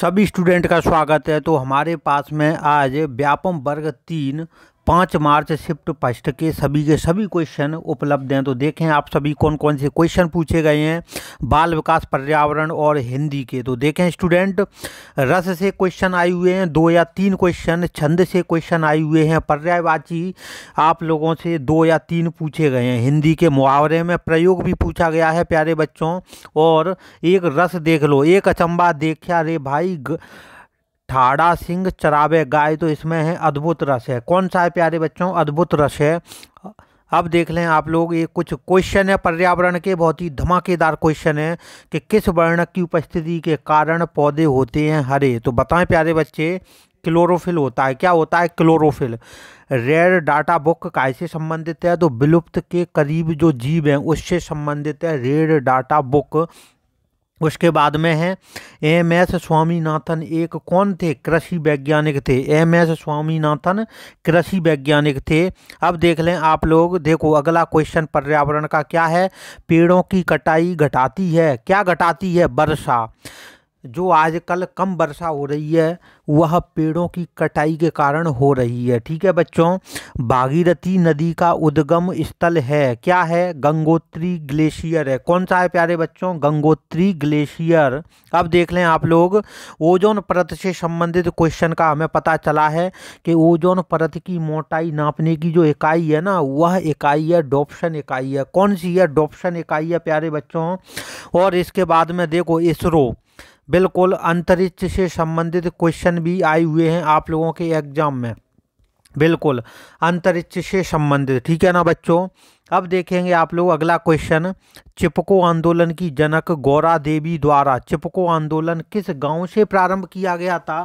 सभी स्टूडेंट का स्वागत है तो हमारे पास में आज व्यापम वर्ग तीन पाँच मार्च शिफ्ट फर्स्ट के सभी के सभी क्वेश्चन उपलब्ध हैं तो देखें आप सभी कौन कौन से क्वेश्चन पूछे गए हैं बाल विकास पर्यावरण और हिंदी के तो देखें स्टूडेंट रस से क्वेश्चन आए हुए हैं दो या तीन क्वेश्चन छंद से क्वेश्चन आए हुए हैं पर्यायवाची आप लोगों से दो या तीन पूछे गए हैं हिंदी के मुहावरे में प्रयोग भी पूछा गया है प्यारे बच्चों और एक रस देख लो एक अचंबा देखा रे भाई ग... ठाड़ा सिंह चरावे गाय तो इसमें है अद्भुत रस है कौन सा है प्यारे बच्चों अद्भुत रस है अब देख लें आप लोग ये कुछ क्वेश्चन है पर्यावरण के बहुत ही धमाकेदार क्वेश्चन है कि किस वर्ण की उपस्थिति के कारण पौधे होते हैं हरे तो बताएं प्यारे बच्चे क्लोरोफिल होता है क्या होता है क्लोरोफिल रेयर डाटा बुक कैसे संबंधित है तो विलुप्त के करीब जो जीव हैं उससे संबंधित है रेयर डाटा बुक उसके बाद में है एम एस स्वामीनाथन एक कौन थे कृषि वैज्ञानिक थे एम एस स्वामीनाथन कृषि वैज्ञानिक थे अब देख लें आप लोग देखो अगला क्वेश्चन पर्यावरण का क्या है पेड़ों की कटाई घटाती है क्या घटाती है वर्षा जो आजकल कम वर्षा हो रही है वह पेड़ों की कटाई के कारण हो रही है ठीक है बच्चों भागीरथी नदी का उद्गम स्थल है क्या है गंगोत्री ग्लेशियर है कौन सा है प्यारे बच्चों गंगोत्री ग्लेशियर अब देख लें आप लोग ओजोन परत से संबंधित क्वेश्चन का हमें पता चला है कि ओजोन परत की मोटाई नापने की जो इकाई है ना वह इकाई है डॉप्शन इकाई है कौन सी है डॉप्शन इकाई है प्यारे बच्चों और इसके बाद में देखो इसरो बिल्कुल अंतरिक्ष से संबंधित क्वेश्चन भी आए हुए हैं आप लोगों के एग्जाम में बिल्कुल अंतरिक्ष से संबंधित ठीक है ना बच्चों अब देखेंगे आप लोग अगला क्वेश्चन चिपको आंदोलन की जनक गौरा देवी द्वारा चिपको आंदोलन किस गांव से प्रारंभ किया गया था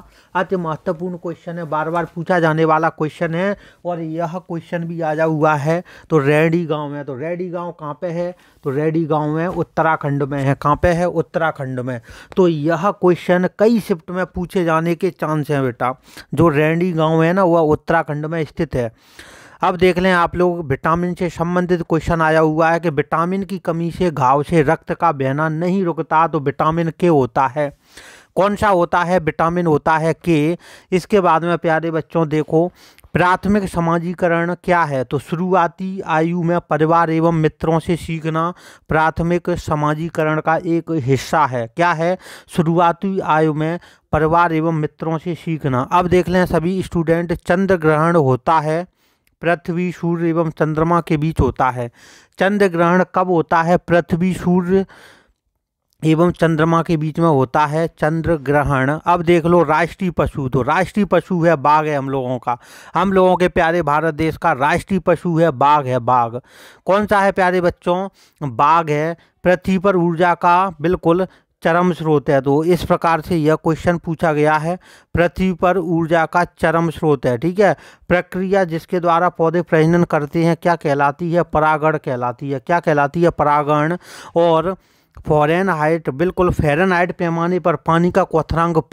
अति महत्वपूर्ण क्वेश्चन है बार बार पूछा जाने वाला क्वेश्चन है और यह क्वेश्चन भी जा हुआ है तो रेडी गांव है तो रेडी गांव कहाँ पे है तो रेडी गांव में उत्तराखंड में है कहाँ पे है उत्तराखंड में तो यह क्वेश्चन कई शिफ्ट में पूछे जाने के चांस हैं बेटा जो रेडी गाँव है ना वह उत्तराखंड में स्थित है अब देख लें आप लोग विटामिन से संबंधित क्वेश्चन आया हुआ है कि विटामिन की कमी से घाव से रक्त का बहना नहीं रुकता तो विटामिन के होता है कौन सा होता है विटामिन होता है के इसके बाद में प्यारे बच्चों देखो प्राथमिक समाजीकरण क्या है तो शुरुआती आयु में परिवार एवं मित्रों से सीखना प्राथमिक समाजीकरण का एक हिस्सा है क्या है शुरुआती आयु में परिवार एवं मित्रों से सीखना अब देख लें सभी स्टूडेंट चंद्र ग्रहण होता है पृथ्वी सूर्य एवं चंद्रमा के बीच होता है चंद्र ग्रहण कब होता है पृथ्वी सूर्य एवं चंद्रमा के बीच में होता है चंद्र ग्रहण अब देख लो राष्ट्रीय पशु तो राष्ट्रीय पशु है बाघ है हम लोगों का हम लोगों के प्यारे भारत देश का राष्ट्रीय पशु है बाघ है बाघ कौन सा है प्यारे बच्चों बाघ है पृथ्वी पर ऊर्जा का बिल्कुल चरम स्रोत है तो इस प्रकार से यह क्वेश्चन पूछा गया है पृथ्वी पर ऊर्जा का चरम स्रोत है ठीक है प्रक्रिया जिसके द्वारा पौधे प्रजनन करते हैं क्या कहलाती है परागण कहलाती है क्या कहलाती है परागण और फॉरन हाइट बिल्कुल फेरन हाइट पैमाने पर पानी का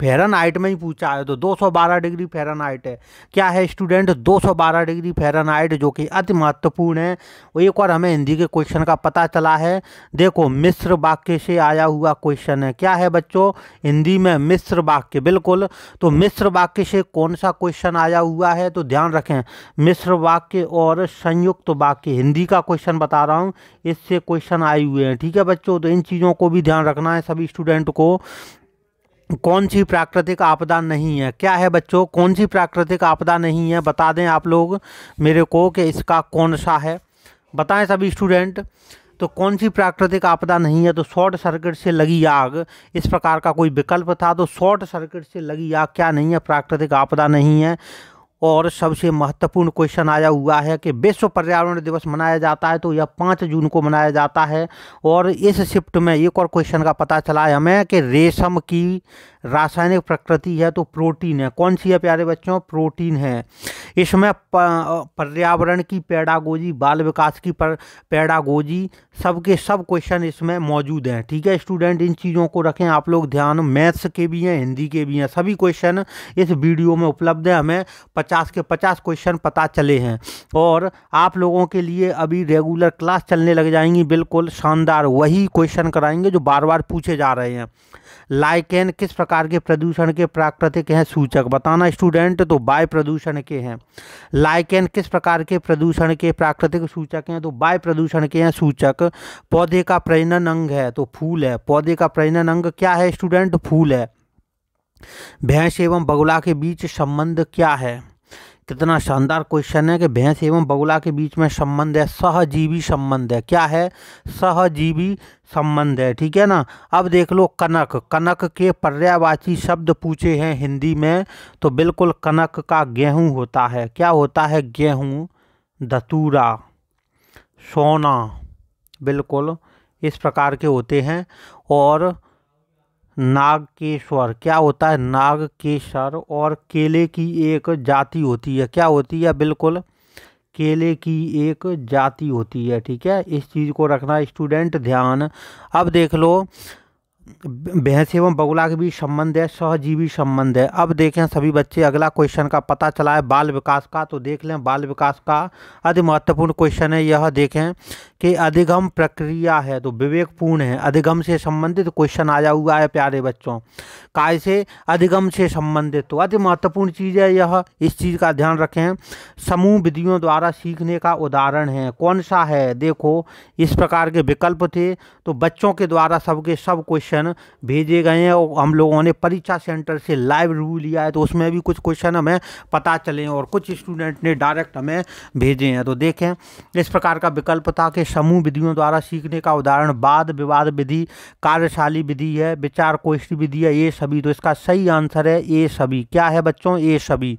फेरन हाइट में ही पूछा है तो 212 डिग्री फेरन हाइट है क्या है स्टूडेंट 212 डिग्री फेरन हाइट जो कि अति महत्वपूर्ण है एक और हमें हिंदी के क्वेश्चन का पता चला है देखो मिश्र वाक्य से आया हुआ क्वेश्चन है क्या है बच्चों हिंदी में मिश्र वाक्य बिल्कुल तो मिश्र वाक्य से कौन सा क्वेश्चन आया हुआ है तो ध्यान रखें मिश्र वाक्य और संयुक्त वाक्य हिंदी का क्वेश्चन बता रहा हूँ इससे क्वेश्चन आए हुए हैं ठीक है बच्चों तो इन चीज़ों को भी ध्यान रखना है सभी स्टूडेंट को कौन सी प्राकृतिक आपदा नहीं है क्या है बच्चों कौन सी प्राकृतिक आपदा नहीं है बता दें आप लोग मेरे को कि इसका कौन सा है बताएं सभी स्टूडेंट तो कौन सी प्राकृतिक आपदा नहीं है तो शॉर्ट सर्किट से लगी आग इस प्रकार का कोई विकल्प था तो शॉर्ट सर्किट से लगी आग क्या नहीं है प्राकृतिक आपदा नहीं है और सबसे महत्वपूर्ण क्वेश्चन आया हुआ है कि विश्व पर्यावरण दिवस मनाया जाता है तो यह पाँच जून को मनाया जाता है और इस शिफ्ट में एक और क्वेश्चन का पता चला है हमें कि रेशम की रासायनिक प्रकृति है तो प्रोटीन है कौन सी है प्यारे बच्चों प्रोटीन है इसमें पर्यावरण की पैडागोजी बाल विकास की पर पैडागोजी सबके सब क्वेश्चन इसमें मौजूद हैं ठीक है स्टूडेंट इन चीज़ों को रखें आप लोग ध्यान मैथ्स के भी हैं हिंदी के भी हैं सभी क्वेश्चन इस वीडियो में उपलब्ध हैं हमें पचास के पचास क्वेश्चन पता चले हैं और आप लोगों के लिए अभी रेगुलर क्लास चलने लग जाएंगी बिल्कुल शानदार वही क्वेश्चन कराएंगे जो बार बार पूछे जा रहे हैं लाइकेन किस प्रकार प्रकार के प्रदूषण के प्राकृतिक हैं सूचक बताना स्टूडेंट तो वायु प्रदूषण के हैं लाइकेन किस प्रकार के प्रदूषण के प्राकृतिक सूचक हैं तो वायु प्रदूषण के हैं सूचक पौधे का प्रजनन अंग है तो फूल है पौधे का प्रजनन अंग क्या है स्टूडेंट फूल है भैंस एवं बगुला के बीच संबंध क्या है कितना शानदार क्वेश्चन है कि भैंस एवं बगुला के बीच में संबंध है सहजीवी संबंध है क्या है सहजीवी संबंध है ठीक है ना अब देख लो कनक कनक के पर्यावाची शब्द पूछे हैं हिंदी में तो बिल्कुल कनक का गेहूं होता है क्या होता है गेहूं धतूरा सोना बिल्कुल इस प्रकार के होते हैं और नाग के स्वर क्या होता है नाग के सर और केले की एक जाति होती है क्या होती है बिल्कुल केले की एक जाति होती है ठीक है इस चीज़ को रखना स्टूडेंट ध्यान अब देख लो भैंस एवं बगुला के बीच संबंध है सहजीवी संबंध है अब देखें सभी बच्चे अगला क्वेश्चन का पता चला है बाल विकास का तो देख लें बाल विकास का अति महत्वपूर्ण क्वेश्चन है यह देखें कि अधिगम प्रक्रिया है तो विवेकपूर्ण है अधिगम से संबंधित क्वेश्चन आया हुआ है प्यारे बच्चों काय से अधिगम से संबंधित तो अति महत्वपूर्ण चीज़ है यह इस चीज़ का ध्यान रखें समूह विधियों द्वारा सीखने का उदाहरण है कौन सा है देखो इस प्रकार के विकल्प थे तो बच्चों के द्वारा सबके सब क्वेश्चन क्वेश्चन भेजे गए हैं और हम लोगों ने परीक्षा सेंटर से लाइव रू लिया है तो उसमें भी कुछ क्वेश्चन हमें पता चले और कुछ स्टूडेंट ने डायरेक्ट हमें भेजे हैं तो देखें इस प्रकार का विकल्प था कि समूह विधियों द्वारा सीखने का उदाहरण वाद विवाद विधि कार्यशाली विधि है विचार कोष्ठ विधि है ये सभी तो इसका सही आंसर है ए सभी क्या है बच्चों ए सभी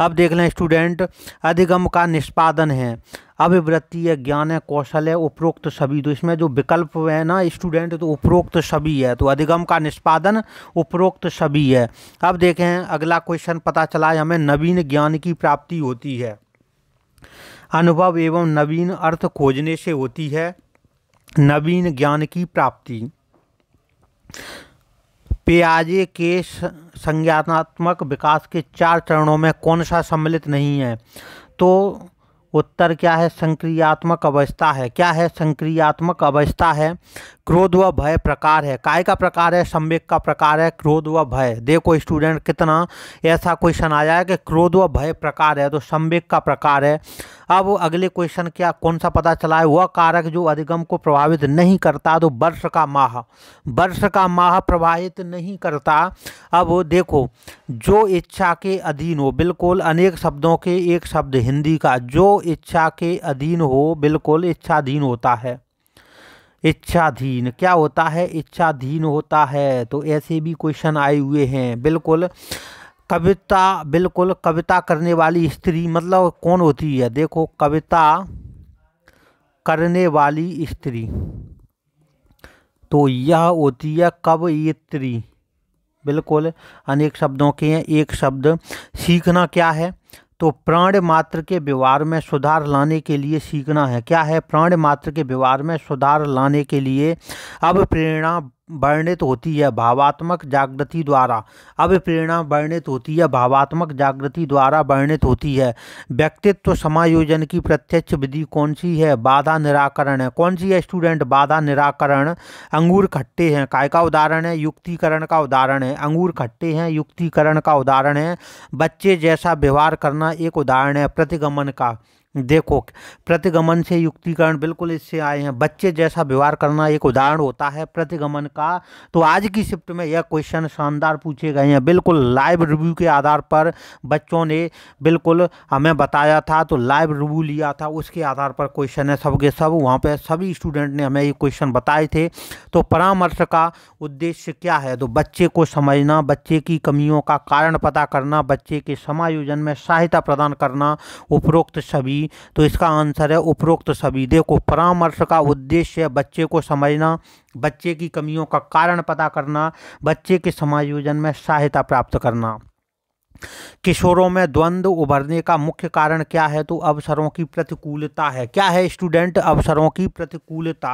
अब देख लें स्टूडेंट अधिगम का निष्पादन है अभिवृत्ति है ज्ञान है कौशल है उपरोक्त सभी तो इसमें जो विकल्प है ना स्टूडेंट तो उपरोक्त सभी है तो अधिगम का निष्पादन उपरोक्त सभी है अब देखें अगला क्वेश्चन पता चला है हमें नवीन ज्ञान की प्राप्ति होती है अनुभव एवं नवीन अर्थ खोजने से होती है नवीन ज्ञान की प्राप्ति प्याजे के संज्ञानात्मक विकास के चार चरणों में कौन सा सम्मिलित नहीं है तो उत्तर क्या है संक्रियात्मक अवस्था है क्या है संक्रियात्मक अवस्था है क्रोध व भय प्रकार है काय का प्रकार है संवेक का प्रकार है क्रोध व भय देखो स्टूडेंट कितना ऐसा क्वेश्चन आया है कि क्रोध व भय प्रकार है तो संवेक का प्रकार है अब अगले क्वेश्चन क्या कौन सा पता चला है वह कारक जो अधिगम को प्रभावित नहीं करता तो वर्ष का माह वर्ष का माह प्रभावित नहीं करता अब देखो जो इच्छा के अधीन हो बिल्कुल अनेक शब्दों के एक शब्द हिंदी का जो इच्छा के अधीन हो बिल्कुल इच्छाधीन होता है इच्छाधीन क्या होता है इच्छाधीन होता है तो ऐसे भी क्वेश्चन आए हुए हैं बिल्कुल कविता बिल्कुल कविता करने वाली स्त्री मतलब कौन होती है देखो कविता करने वाली स्त्री तो यह होती है कवयित्री बिल्कुल अनेक शब्दों के हैं एक शब्द सीखना क्या है तो प्राण मात्र के व्यवहार में सुधार लाने के लिए सीखना है क्या है प्राण मात्र के व्यवहार में सुधार लाने के लिए अब प्रेरणा वर्णित होती है भावात्मक जागृति द्वारा अभिप्रेरणा वर्णित होती है भावात्मक जागृति द्वारा वर्णित होती है व्यक्तित्व समायोजन की प्रत्यक्ष विधि कौन सी है बाधा निराकरण है कौन सी है स्टूडेंट बाधा निराकरण अंगूर खट्टे हैं काय का उदाहरण है युक्तिकरण का उदाहरण है अंगूर खट्टे हैं युक्तिकरण का उदाहरण है बच्चे जैसा व्यवहार करना एक उदाहरण है प्रतिगमन का देखो प्रतिगमन से युक्तिकरण बिल्कुल इससे आए हैं बच्चे जैसा व्यवहार करना एक उदाहरण होता है प्रतिगमन का तो आज की शिफ्ट में यह क्वेश्चन शानदार पूछे गए हैं बिल्कुल लाइव रिव्यू के आधार पर बच्चों ने बिल्कुल हमें बताया था तो लाइव रिव्यू लिया था उसके आधार पर क्वेश्चन है सबके सब, वहाँ पर सभी स्टूडेंट ने हमें ये क्वेश्चन बताए थे तो परामर्श का उद्देश्य क्या है तो बच्चे को समझना बच्चे की कमियों का कारण पता करना बच्चे के समायोजन में सहायता प्रदान करना उपरोक्त सभी होगी तो इसका आंसर है उपरोक्त सभी देखो परामर्श का उद्देश्य बच्चे को समझना बच्चे की कमियों का कारण पता करना बच्चे के समायोजन में सहायता प्राप्त करना किशोरों में द्वंद्व उभरने का मुख्य कारण क्या है तो अवसरों की प्रतिकूलता है क्या है स्टूडेंट अवसरों की प्रतिकूलता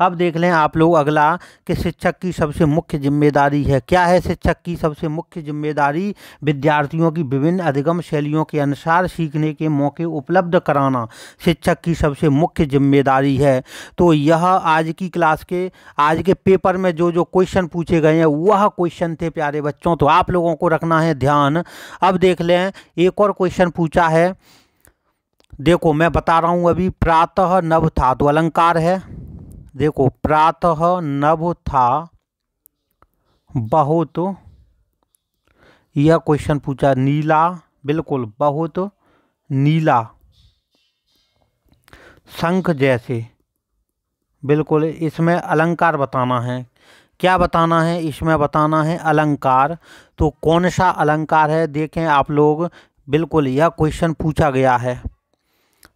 अब देख लें आप लोग अगला कि शिक्षक की सबसे मुख्य जिम्मेदारी है क्या है शिक्षक की सबसे मुख्य जिम्मेदारी विद्यार्थियों की विभिन्न अधिगम शैलियों के अनुसार सीखने के मौके उपलब्ध कराना शिक्षक की सबसे मुख्य जिम्मेदारी है तो यह आज की क्लास के आज के पेपर में जो जो क्वेश्चन पूछे गए हैं वह क्वेश्चन थे प्यारे बच्चों तो आप लोगों को रखना है ध्यान अब देख लें एक और क्वेश्चन पूछा है देखो मैं बता रहा हूँ अभी प्रातः नव था तो अलंकार है देखो प्रातः नव था बहुत यह क्वेश्चन पूछा नीला बिल्कुल बहुत नीला शंख जैसे बिल्कुल इसमें अलंकार बताना है क्या बताना है इसमें बताना है अलंकार तो कौन सा अलंकार है देखें आप लोग बिल्कुल यह क्वेश्चन पूछा गया है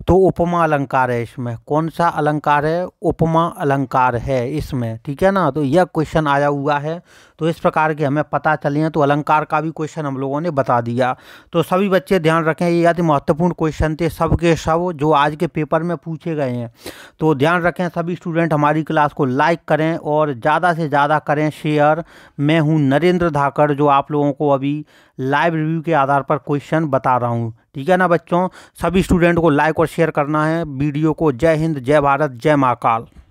तो उपमा अलंकार है इसमें कौन सा अलंकार है उपमा अलंकार है इसमें ठीक है ना तो यह क्वेश्चन आया हुआ है तो इस प्रकार के हमें पता चले हैं तो अलंकार का भी क्वेश्चन हम लोगों ने बता दिया तो सभी बच्चे ध्यान रखें ये अति महत्वपूर्ण क्वेश्चन थे सब के सब जो आज के पेपर में पूछे गए हैं तो ध्यान रखें सभी स्टूडेंट हमारी क्लास को लाइक करें और ज़्यादा से ज़्यादा करें शेयर मैं हूँ नरेंद्र धाकर जो आप लोगों को अभी लाइव रिव्यू के आधार पर क्वेश्चन बता रहा हूँ ठीक है ना बच्चों सभी स्टूडेंट को लाइक और शेयर करना है वीडियो को जय हिंद जय भारत जय महाकाल